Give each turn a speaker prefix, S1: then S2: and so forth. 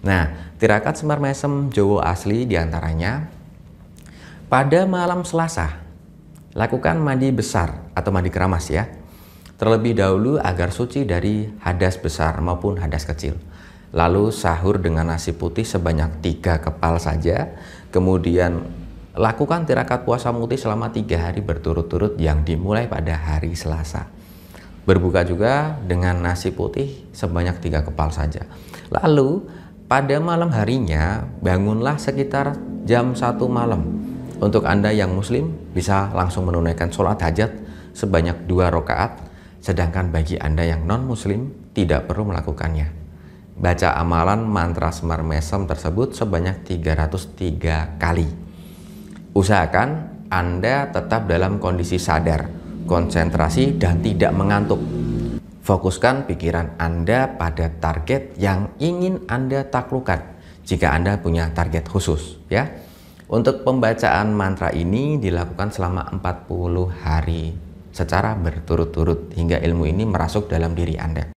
S1: Nah, tirakat Semar Mesem Jowo asli diantaranya pada malam Selasa lakukan mandi besar atau mandi keramas ya terlebih dahulu agar suci dari hadas besar maupun hadas kecil. Lalu sahur dengan nasi putih sebanyak tiga kepal saja, kemudian lakukan tirakat puasa muti selama tiga hari berturut-turut yang dimulai pada hari Selasa. Berbuka juga dengan nasi putih sebanyak tiga kepal saja. Lalu pada malam harinya, bangunlah sekitar jam 1 malam. Untuk Anda yang muslim, bisa langsung menunaikan sholat hajat sebanyak dua rakaat, sedangkan bagi Anda yang non-muslim, tidak perlu melakukannya. Baca amalan mantra Semar Mesem tersebut sebanyak 303 kali. Usahakan Anda tetap dalam kondisi sadar, konsentrasi, dan tidak mengantuk Fokuskan pikiran Anda pada target yang ingin Anda taklukkan jika Anda punya target khusus ya. Untuk pembacaan mantra ini dilakukan selama 40 hari secara berturut-turut hingga ilmu ini merasuk dalam diri Anda.